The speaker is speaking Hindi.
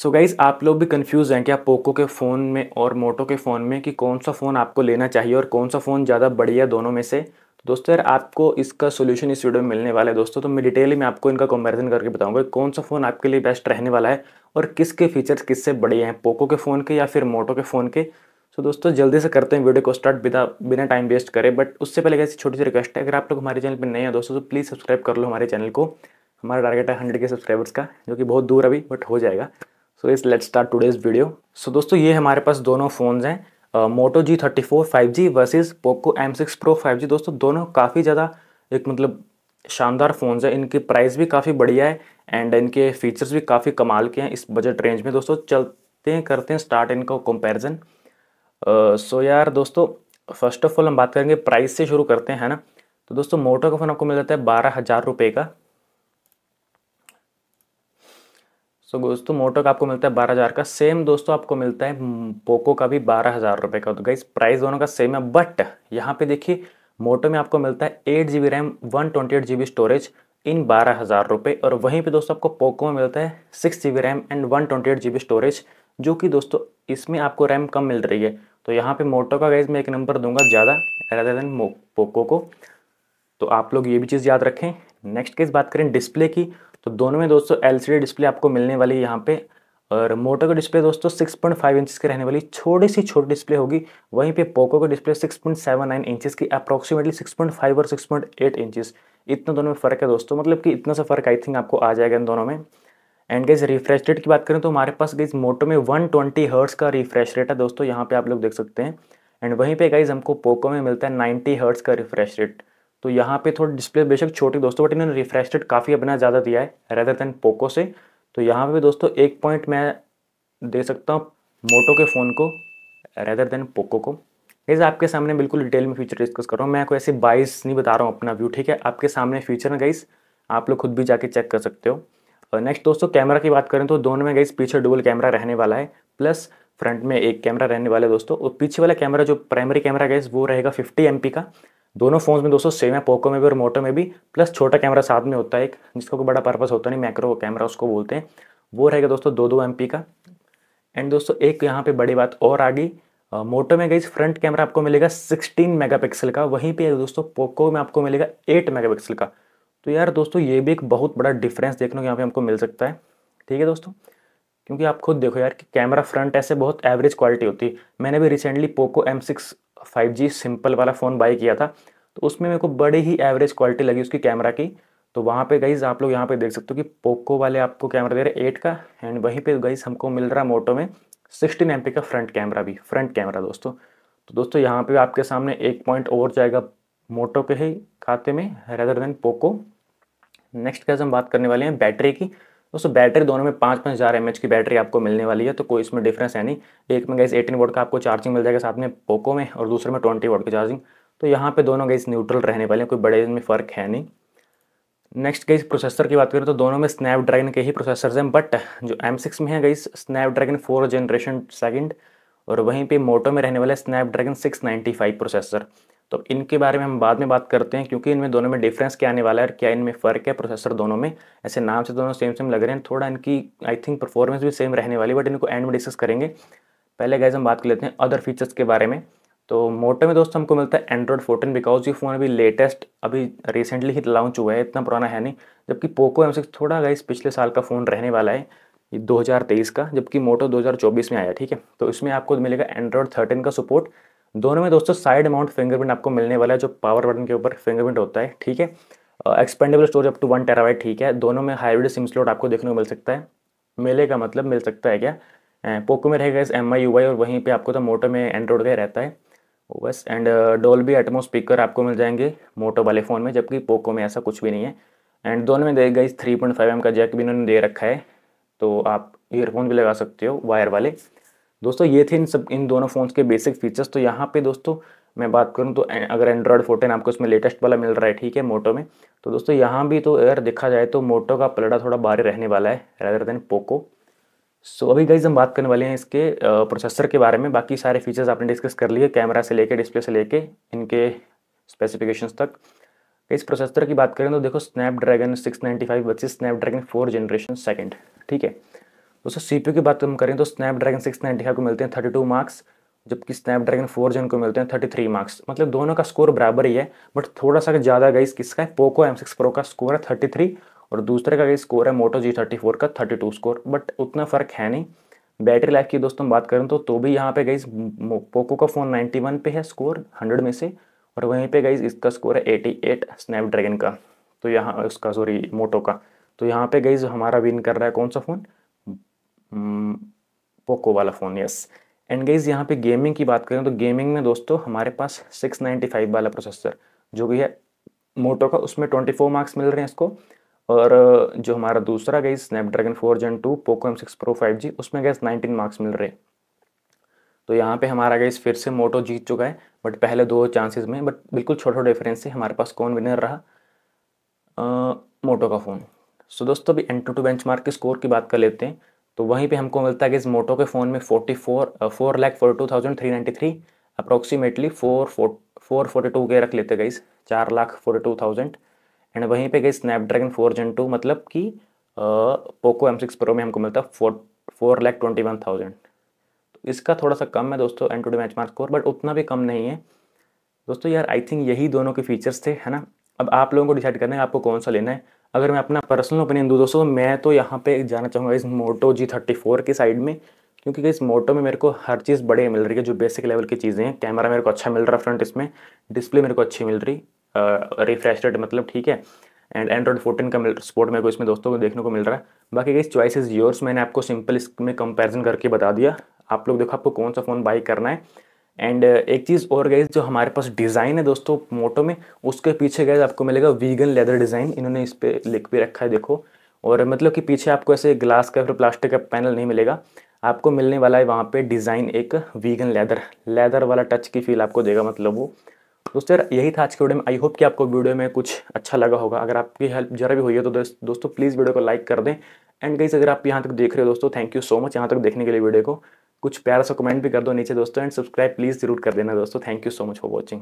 सो so गाइज आप लोग भी कंफ्यूज हैं क्या पोको के फ़ोन में और मोटो के फ़ोन में कि कौन सा फ़ोन आपको लेना चाहिए और कौन सा फ़ोन ज़्यादा बढ़िया दोनों में से दोस्तों यार आपको इसका सोल्यूशन इस वीडियो में मिलने वाला है दोस्तों तो मैं डिटेल में आपको इनका कंपैरिजन करके बताऊंगा कौन सा फ़ोन आपके लिए बेस्ट रहने वाला है और किसके फीचर्स किससे बड़े हैं पोको के फ़ोन के या फिर मोटो के फ़ोन के सो दोस्तों जल्दी से करते हैं वीडियो को स्टार्ट बिना बिना टाइम वेस्ट करें बट उससे पहले कैसी छोटी सी रिक्वेस्ट है अगर आप लोग हमारे चैनल पर नए हैं दोस्तों तो प्लीज़ सब्सक्राइब कर लो हमारे चैनल को हमारा टारगेट है हंड्रेड के सब्सक्राइबर्स का जो कि बहुत दूर अभी बट हो जाएगा सो इस let start today's video so दोस्तों ये हमारे पास दोनों फोन हैं Moto G thirty four five G versus Poco M six pro five G दोस्तों दोनों काफ़ी ज़्यादा एक मतलब शानदार फोन हैं इनकी प्राइस भी काफ़ी बढ़िया है एंड इनके फीचर्स भी काफ़ी कमाल के हैं इस बजट रेंज में दोस्तों चलते हैं करते हैं स्टार्ट इनका कंपेरिज़न सो यार दोस्तों फर्स्ट ऑफ ऑल हम बात करेंगे प्राइस से शुरू करते हैं है ना तो दोस्तों मोटो का फ़ोन आपको मिल जाता है बारह हज़ार रुपये का सो दोस्तों मोटो का आपको मिलता है बारह हज़ार का सेम दोस्तों आपको मिलता है पोको का भी बारह हज़ार रुपये का तो गाइज प्राइस दोनों का सेम है बट यहाँ पे देखिए मोटो में आपको मिलता है eight G B RAM one twenty eight G B storage in बारह हज़ार रुपये और वहीं पे दोस्तों आपको पोको में मिलता है six G B RAM and one twenty eight G B storage जो कि दोस्तों इसमें आपको रैम कम मिल रही है तो यहाँ पे मोटो का गाइज मैं एक नंबर दूंगा ज़्यादा देन पोको को तो आप लोग ये भी चीज़ याद रखें नेक्स्ट केस बात करें डिस्प्ले की तो दोनों में दोस्तों एलसीडी डिस्प्ले आपको मिलने वाली यहाँ पे और मोटो का डिस्प्ले दोस्तों सिक्स पॉइंट फाइव इंचज की रहने वाली छोटी सी छोटी डिस्प्ले होगी वहीं पे पोको का display six point seven nine inches की अप्रॉक्सीमेटली फाइव और सिक्स पॉइंट एट इंचज इतना दोनों में फ़र्क है दोस्तों मतलब कि इतना सा फ़र्क आई थिंक आपको आ जाएगा इन दोनों में एंड गैस रिफ्रेश रेट की बात करें तो हमारे पास गई मोटो में वन ट्वेंटी हर्ट्स का रिफ्रेश रेट है दोस्तों यहाँ पर आप लोग देख सकते हैं एंड वहीं पर गाइज हमको पोको में मिलता है नाइन्टी हर्ट्स का रिफ्रेश रेट तो यहाँ पे थोड़ा डिस्प्ले बेशक छोटी दोस्तों बट इन्होंने रिफ्रेशेड काफ़ी अपना ज़्यादा दिया है रेदर देन पोको से तो यहाँ पे भी दोस्तों एक पॉइंट मैं दे सकता हूँ मोटो के फ़ोन को रेदर देन पोको को इस आपके सामने बिल्कुल डिटेल में फीचर डिस्कस कर रहा हूँ मैं कोई ऐसे बाइस नहीं बता रहा हूँ अपना व्यू ठीक है आपके सामने फीचर है गाइस आप लोग खुद भी जाके चेक कर सकते हो और नेक्स्ट दोस्तों कैमरा की बात करें तो दोनों में गई पीछे डुबल कैमरा रहने वाला है प्लस फ्रंट में एक कैमरा रहने वाला है दोस्तों और पीछे वाला कैमरा जो प्राइमरी कैमरा गए वो रहेगा फिफ्टी एम का दोनों फोन्स में दोस्तों सेम है पोको में भी और मोटो में भी प्लस छोटा कैमरा साथ में होता है एक जिसका कोई बड़ा पर्पज होता नहीं मैक्रो कैमरा उसको बोलते हैं वो रहेगा दोस्तों दो दो एम का एंड दोस्तों एक यहाँ पे बड़ी बात और आ गई मोटो में गई फ्रंट कैमरा आपको मिलेगा सिक्सटीन मेगापिक्सल का वहीं पर दोस्तों पोको में आपको मिलेगा एट मेगापिक्सल का तो यार दोस्तों ये भी एक बहुत बड़ा डिफरेंस देखने को यहाँ पे हमको मिल सकता है ठीक है दोस्तों क्योंकि आप खुद देखो यार कि कैमरा फ्रंट ऐसे बहुत एवरेज क्वालिटी होती है मैंने भी recently Poco M six five G simple वाला फ़ोन बाई किया था तो उसमें मेरे को बड़ी ही एवरेज क्वालिटी लगी उसकी कैमरा की तो वहाँ पे गईज़ आप लोग यहाँ पे देख सकते हो कि पोको वाले आपको कैमरा दे रहे एट का एंड वहीं पर गईज हमको मिल रहा मोटो में सिक्सटीन एम का फ्रंट कैमरा भी फ्रंट कैमरा दोस्तों तो दोस्तों यहाँ पे आपके सामने एक पॉइंट और जाएगा मोटो के ही खाते में rather than Poco next guys हम बात करने वाले हैं बैटरी की दोस्तों बैटरी दोनों में पाँच पाँच हज़ार एम की बैटरी आपको मिलने वाली है तो कोई इसमें डिफरेंस है नहीं एक में गई एटीन वोट का आपको चार्जिंग मिल जाएगा साथ में पोको में और दूसरे में ट्वेंटी वोट की चार्जिंग तो यहाँ पे दोनों गई न्यूट्रल रहने वाले हैं कोई बड़े इसमें फ़र्क है नहीं नेक्स्ट गई प्रोसेसर की बात करें तो दोनों में स्नैपड्रैगन के ही प्रोसेसर्स हैं बट जो एम सिक्स में है गई स्नैपड्रैगन फोर जनरेशन सेकेंड और वहीं पे मोटो में रहने वाला Snapdragon six ninety five processor तो इनके बारे में हम बाद में बात करते हैं क्योंकि इनमें दोनों में डिफरेंस क्या आने वाला है और क्या इनमें फ़र्क है प्रोसेसर दोनों में ऐसे नाम से दोनों सेम सेम लग रहे हैं थोड़ा इनकी आई थिंक परफॉर्मेंस भी सेम रहने वाली बट इनको एंड में डिस्कस करेंगे पहले गैज हम बात कर लेते हैं अदर फीचर्स के बारे में तो मोटो में दोस्तों हमको मिलता है एंड्रॉयड फोर्टीन बिकॉज ये फ़ोन अभी लेटेस्ट अभी रिसेंटली ही लॉन्च हुआ है इतना पुराना है नहीं जबकि पोको एम सिक्स थोड़ा गाइस पिछले साल का फ़ोन रहने वाला है ये 2023 का जबकि मोटो 2024 में आया ठीक है तो इसमें आपको मिलेगा एंड्रॉयड थर्टीन का सपोर्ट दोनों में दोस्तों साइड अमाउंट फिंगरप्रिंट आपको मिलने वाला है जो पावर बटन के ऊपर फिंगरप्रिंट होता है ठीक है expandable storage up to one terabyte ठीक है दोनों में हाइब्रिड सिम स्लॉट आपको देखने को मिल सकता है मिलेगा मतलब मिल सकता है क्या पोको में रहेगा इस एम आई यू आई और वहीं पे आपको तो मोटो में एंड्रॉइड का रहता है बस एंड डोल्बी एटमो स्पीकर आपको मिल जाएंगे मोटो वाले फ़ोन में जबकि पोको में ऐसा कुछ भी नहीं है एंड दोनों में देगा इस थ्री पॉइंट फाइव एम का जैक भी इन्होंने दे रखा है तो आप ईयरफोन भी लगा सकते हो वायर वाले दोस्तों ये थे इन सब इन दोनों फ़ोन्स के बेसिक फीचर्स तो यहाँ पे दोस्तों मैं बात करूँ तो अगर एंड्रॉयड फोर्टीन आपको इसमें लेटेस्ट वाला मिल रहा है ठीक है मोटो में तो दोस्तों यहाँ भी तो अगर देखा जाए तो मोटो का पलड़ा थोड़ा भारी रहने वाला है rather than Poco so so, अभी गाइज हम बात करने वाले हैं इसके प्रोसेसर के बारे में बाकी सारे फीचर्स आपने डिस्कस कर लिए कैमरा से लेके डिस्प्ले से लेके इनके स्पेसिफिकेशंस तक इस प्रोसेसर की बात करें तो देखो स्नैपड्रैगन 695 नाइन्टी फाइव बच्चे स्नैपड्रैगन फोर जनरेशन सेकेंड ठीक है दोस्तों सीपीयू की बात हम करें तो स्नैपड्रैगन सिक्स नाइन्टी फाइव को मिलते हैं थर्टी टू मार्क्स जबकि स्नैपड्रैगन फोर जन को मिलते हैं थर्टी थ्री मार्क्स मतलब दोनों का स्कोर बराबर ही है बट थोड़ा सा ज़्यादा गई किसका है पोको एम सिक्स प्रो का स्कोर है थर्टी थ्री और दूसरे का गई स्कोर है मोटो जी थर्टी फोर का थर्टी टू स्कोर बट उतना फ़र्क है नहीं बैटरी लाइफ की दोस्तों बात करें तो तो भी यहाँ पे गई पोको का फ़ोन वन पे है स्कोर हंड्रेड में से और वहीं पर गई इसका स्कोर है स्नैप स्नैपड्रैगन का तो यहाँ उसका सॉरी मोटो का तो यहाँ पे गई हमारा विन कर रहा है कौन सा फ़ोन पोको हम्म, वाला फ़ोन यस एंड गईज यहाँ पे गेमिंग की बात करें तो गेमिंग में दोस्तों हमारे पास 695 वाला प्रोसेसर जो कि है मोटो का उसमें 24 मार्क्स मिल रहे हैं इसको और जो हमारा दूसरा guys Snapdragon four gen two Poco M six pro five G उसमें गैस नाइनटीन मार्क्स मिल रहे तो यहाँ पे हमारा गई फिर से मोटो जीत चुका है बट पहले दो चांसेस में बट बिल्कुल छोटा डिफरेंस से हमारे पास कौन विनर रहा आ, मोटो का फ़ोन सो so, दोस्तों अभी AnTuTu benchmark के स्कोर की बात कर लेते हैं तो वहीं पे हमको मिलता है कि इस मोटो के फ़ोन में forty four four lakh forty two thousand three ninety three approximately four four forty two के रख लेते गई चार lakh forty two thousand and वहीं पे गई स्नैपड्रैगन फोर जन टू मतलब कि पोको एम सिक्स प्रो में हमको मिलता four four lakh twenty one thousand तो इसका थोड़ा सा कम है दोस्तों AnTuTu benchmark score but उतना भी कम नहीं है दोस्तों यार आई थिंक यही दोनों के फीचर्स थे है ना अब आप लोगों को डिसाइड करना है आपको कौन सा लेना है अगर मैं अपना पर्सनल ओपिनियन दूँ दोस्तों तो मैं तो यहाँ पे जाना चाहूँगा इस मोटो जी थर्टी फोर की साइड में क्योंकि इस मोटो में मेरे को हर चीज़ बढ़िया मिल रही है जो बेसिक लेवल की चीज़ें हैं कैमरा मेरे को अच्छा मिल रहा है फ्रंट इसमें डिस्प्ले मेरे को अच्छी मिल रही रिफ्रेश रेट मतलब ठीक है एंड एंड्रॉइड फोर्टीन का सपोर्ट मेरे को इसमें दोस्तों को देखने को मिल रहा है बाकी चॉइस इज योर्स मैंने आपको सिंपल इसमें कंपैरिजन करके बता दिया आप लोग देखो आपको कौन सा फ़ोन बाई करना है एंड uh, एक चीज़ और गई जो हमारे पास डिज़ाइन है दोस्तों मोटो में उसके पीछे गए आपको मिलेगा वीगन लेदर डिज़ाइन इन्होंने इस पर लिख भी रखा है देखो और मतलब कि पीछे आपको ऐसे ग्लास का फिर प्लास्टिक का पैनल नहीं मिलेगा आपको मिलने वाला है वहाँ पे डिज़ाइन एक वीगन लेदर लेदर वाला टच की फील आपको देगा मतलब वो दोस्तों यार यही था आज के वीडियो में आई होप कि आपको वीडियो में कुछ अच्छा लगा होगा अगर आपकी हेल्प जरा भी हुई है तो दोस्तों प्लीज़ वीडियो को लाइक कर दें एंड गाइज अगर आप यहाँ तक देख रहे हो दोस्तों थैंक यू सो मच यहाँ तक देखने के लिए वीडियो को कुछ प्यारा सा कमेंट भी कर दो नीचे दोस्तों एंड सब्सक्राइब प्लीज़ जरूर कर देना दोस्तों thank you so much for watching